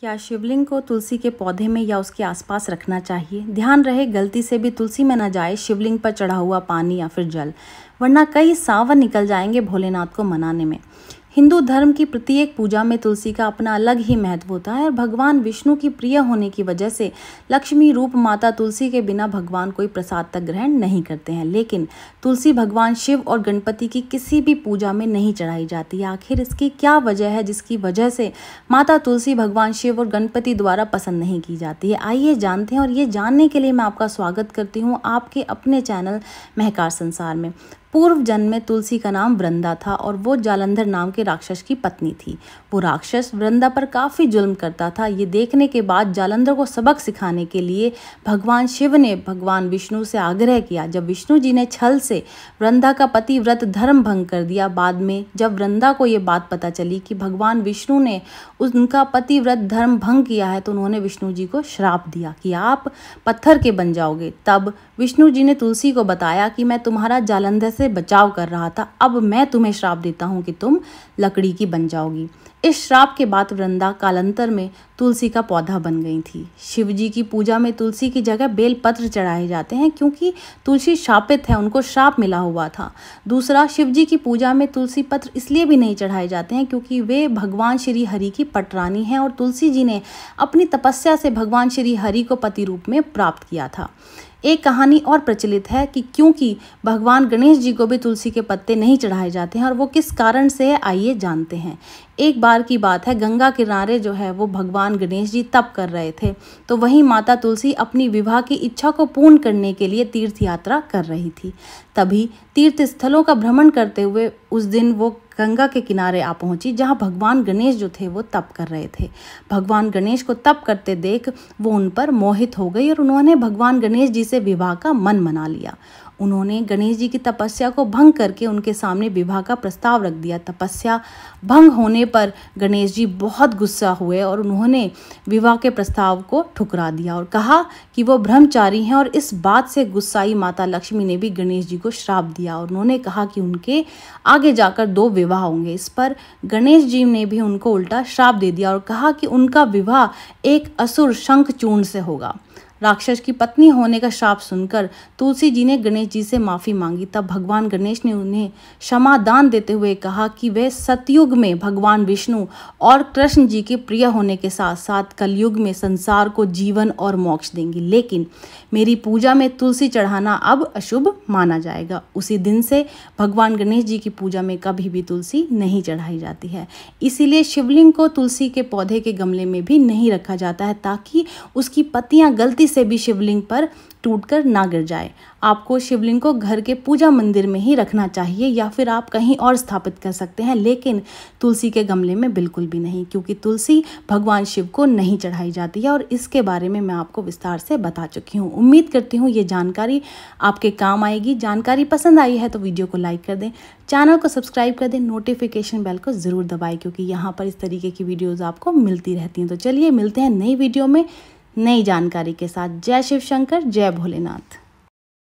क्या शिवलिंग को तुलसी के पौधे में या उसके आसपास रखना चाहिए ध्यान रहे गलती से भी तुलसी में ना जाए शिवलिंग पर चढ़ा हुआ पानी या फिर जल वरना कई सावन निकल जाएंगे भोलेनाथ को मनाने में हिंदू धर्म की प्रत्येक पूजा में तुलसी का अपना अलग ही महत्व होता है और भगवान विष्णु की प्रिय होने की वजह से लक्ष्मी रूप माता तुलसी के बिना भगवान कोई प्रसाद तक ग्रहण नहीं करते हैं लेकिन तुलसी भगवान शिव और गणपति की किसी भी पूजा में नहीं चढ़ाई जाती है आखिर इसकी क्या वजह है जिसकी वजह से माता तुलसी भगवान शिव और गणपति द्वारा पसंद नहीं की जाती है आइए जानते हैं और ये जानने के लिए मैं आपका स्वागत करती हूँ आपके अपने चैनल महकार संसार में पूर्व जन्म में तुलसी का नाम वृंदा था और वो जालंधर नाम के राक्षस की पत्नी थी वो राक्षस वृंदा पर काफ़ी जुल्म करता था ये देखने के बाद जालंधर को सबक सिखाने के लिए भगवान शिव ने भगवान विष्णु से आग्रह किया जब विष्णु जी ने छल से वृंदा का पति व्रत धर्म भंग कर दिया बाद में जब वृंदा को ये बात पता चली कि भगवान विष्णु ने उनका पति व्रत धर्म भंग किया है तो उन्होंने विष्णु जी को श्राप दिया कि आप पत्थर के बन जाओगे तब विष्णु जी ने तुलसी को बताया कि मैं तुम्हारा जालंधर से बचाव कर रहा था अब मैं तुम्हें श्राप देता हूँ कि तुम लकड़ी की बन जाओगी इस श्राप के बाद वृंदा कालांतर में तुलसी का पौधा बन गई थी शिवजी की पूजा में तुलसी की जगह बेलपत्र चढ़ाए जाते हैं क्योंकि तुलसी शापित है उनको श्राप मिला हुआ था दूसरा शिवजी की पूजा में तुलसी पत्र इसलिए भी नहीं चढ़ाए जाते हैं क्योंकि वे भगवान श्री हरि की पटरानी हैं और तुलसी जी ने अपनी तपस्या से भगवान श्री हरि को पति रूप में प्राप्त किया था एक कहानी और प्रचलित है कि क्योंकि भगवान गणेश जी को भी तुलसी के पत्ते नहीं चढ़ाए जाते हैं और वो किस कारण से है आइए जानते हैं एक बार की बात है गंगा किनारे जो है वो भगवान गणेश जी तप कर रहे थे तो वहीं माता तुलसी अपनी विवाह की इच्छा को पूर्ण करने के लिए तीर्थ यात्रा कर रही थी तभी तीर्थ स्थलों का भ्रमण करते हुए उस दिन वो गंगा के किनारे आ पहुंची जहां भगवान गणेश जो थे वो तप कर रहे थे भगवान गणेश को तप करते देख वो उन पर मोहित हो गई और उन्होंने भगवान गणेश जी से विवाह का मन मना लिया उन्होंने गणेश जी की तपस्या को भंग करके उनके सामने विवाह का प्रस्ताव रख दिया तपस्या भंग होने पर गणेश जी बहुत गुस्सा हुए और उन्होंने विवाह के प्रस्ताव को ठुकरा दिया और कहा कि वो ब्रह्मचारी हैं और इस बात से गुस्साई माता लक्ष्मी ने भी गणेश जी को श्राप दिया और उन्होंने कहा कि उनके आगे जाकर दो विवाह होंगे इस पर गणेश जी ने भी उनको उल्टा श्राप दे दिया और कहा कि उनका विवाह एक असुर शंख से होगा राक्षस की पत्नी होने का श्राप सुनकर तुलसी जी ने गणेश जी से माफ़ी मांगी तब भगवान गणेश ने उन्हें क्षमादान देते हुए कहा कि वे सतयुग में भगवान विष्णु और कृष्ण जी के प्रिय होने के साथ साथ कलयुग में संसार को जीवन और मोक्ष देंगी लेकिन मेरी पूजा में तुलसी चढ़ाना अब अशुभ माना जाएगा उसी दिन से भगवान गणेश जी की पूजा में कभी भी तुलसी नहीं चढ़ाई जाती है इसीलिए शिवलिंग को तुलसी के पौधे के गमले में भी नहीं रखा जाता है ताकि उसकी पत्तियां गलती से भी शिवलिंग पर टूटकर ना गिर जाए आपको शिवलिंग को घर के पूजा मंदिर में ही रखना चाहिए या फिर आप कहीं और स्थापित कर सकते हैं लेकिन तुलसी के गमले में बिल्कुल भी नहीं क्योंकि तुलसी भगवान शिव को नहीं चढ़ाई जाती है और इसके बारे में मैं आपको विस्तार से बता चुकी हूँ उम्मीद करती हूँ ये जानकारी आपके काम आएगी जानकारी पसंद आई है तो वीडियो को लाइक कर दें चैनल को सब्सक्राइब कर दें नोटिफिकेशन बेल को ज़रूर दबाएँ क्योंकि यहाँ पर इस तरीके की वीडियोज़ आपको मिलती रहती हैं तो चलिए मिलते हैं नई वीडियो में नई जानकारी के साथ जय शिव शंकर जय भोलेनाथ